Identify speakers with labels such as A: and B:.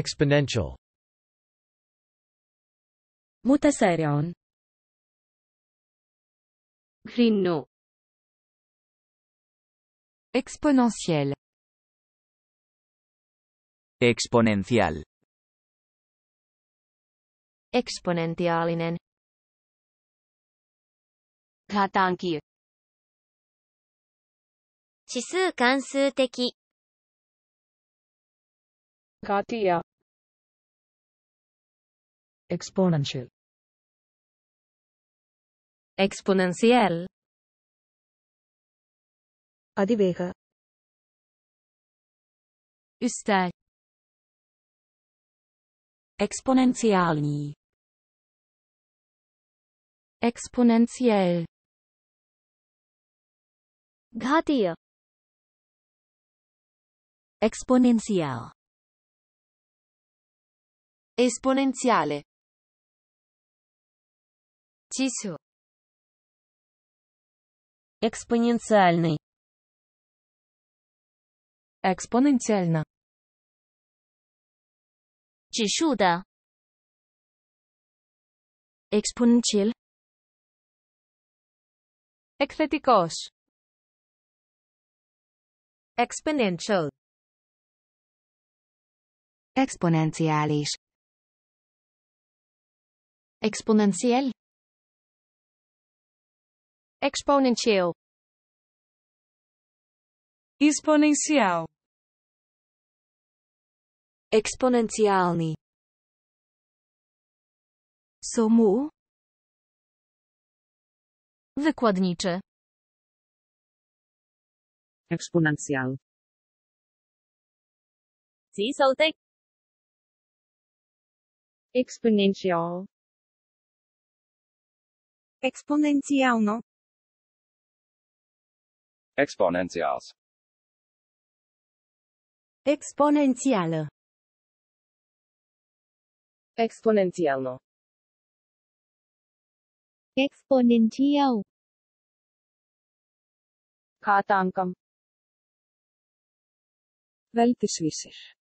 A: exponential متسارع غنو e x p o n e n t i a l exponencial e x p o n e n t i a a l i n e n g a t a n k i r 指数関数的 Katia Exponential Exponential. Adiveha. Üstel Exponentiální Exponentiell Ghatia Exponentiell Esponenziale. cisu, Экспоненциальный. Экспоненциально. 指数的 exponential εκθετικός exponential exponentialis Eksponentiell. Exponentieel. Exponencial. Exponencialny. Somu. Wykładniczy. Eksponencjal. Eksponencjalno. Exponentials. Eksponencjale. Eksponencjalno. Exponential. Katankam. Veldisvísir.